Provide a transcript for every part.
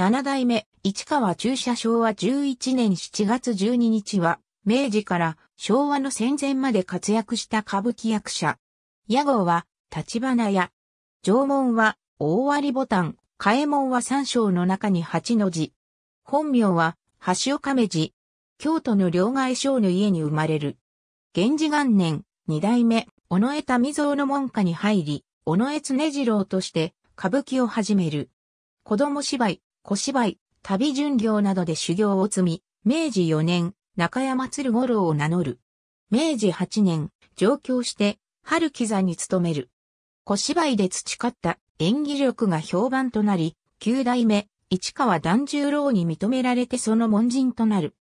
七代目、市川中車昭和11年7月12日は、明治から昭和の戦前まで活躍した歌舞伎役者。屋号は、立花屋。縄文は、大割ボタン、替え門は三章の中に八の字。本名は、橋岡目寺。京都の両替商の家に生まれる。源氏元年、二代目、尾上民蔵の門下に入り、尾上常次郎として歌舞伎を始める。子供芝居、小芝居、旅巡業などで修行を積み、明治4年、中山鶴五郎を名乗る。明治8年、上京して、春木座に勤める。小芝居で培った演技力が評判となり、九代目、市川團十郎に認められてその門人となる。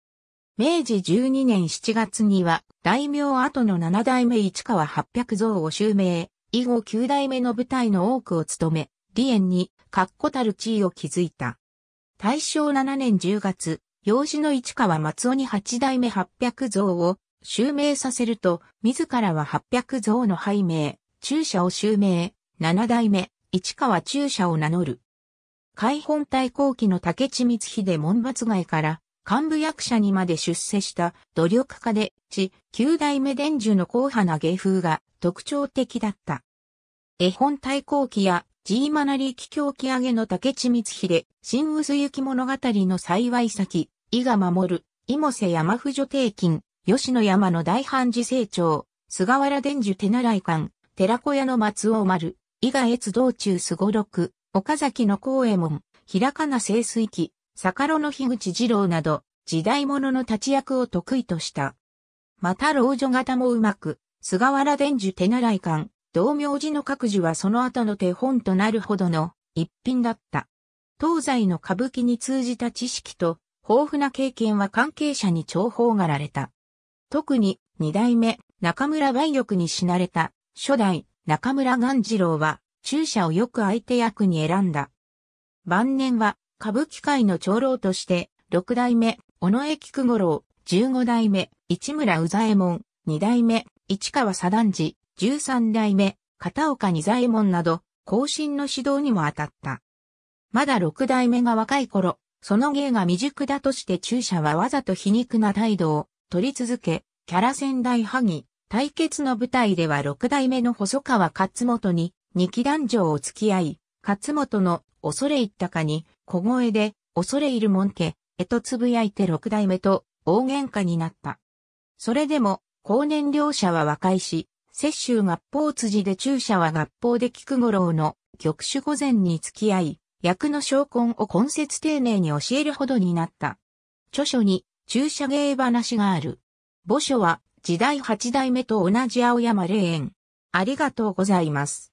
明治12年7月には、大名後の七代目市川八百蔵を襲名、以後九代目の舞台の多くを務め、李縁に、確固たる地位を築いた。大正7年10月、養子の市川松尾に八代目八百像を襲名させると、自らは八百像の拝名、中社を襲名、七代目、市川中社を名乗る。海本大後期の竹地光秀門抜。外から幹部役者にまで出世した努力家で、地、九代目伝授の硬派な芸風が特徴的だった。絵本大閤記やジーマナリキ狂木上げの竹地光秀、新薄雪物語の幸い先、伊賀守る、伊茂瀬山不助定金、吉野山の大半寺成長、菅原伝授手習い館、寺子屋の松尾丸、伊賀越道中すごろく、岡崎の公右衛門、平かな清水記、坂路の樋口二郎など、時代物の立役を得意とした。また老女型もうまく、菅原伝授手習い館、同明字の各寺はその後の手本となるほどの一品だった。東西の歌舞伎に通じた知識と豊富な経験は関係者に重宝がられた。特に二代目中村梅玉に死なれた初代中村元次郎は中者をよく相手役に選んだ。晩年は歌舞伎界の長老として六代目尾上菊五郎、十五代目市村宇左衛門、二代目市川左段寺、13代目、片岡二左衛門など、後進の指導にも当たった。まだ6代目が若い頃、その芸が未熟だとして中車はわざと皮肉な態度を取り続け、キャラ仙台萩、対決の舞台では6代目の細川勝本に二期団女を付き合い、勝本の恐れ入ったかに小声で恐れ入るもんけ、えとつぶやいて六代目と大喧嘩になった。それでも、後年両者は和解し、摂州合法辻で中車は合法で菊五郎の玉手御前に付き合い、役の昇魂を根節丁寧に教えるほどになった。著書に、中車芸話がある。墓所は、時代八代目と同じ青山霊園。ありがとうございます。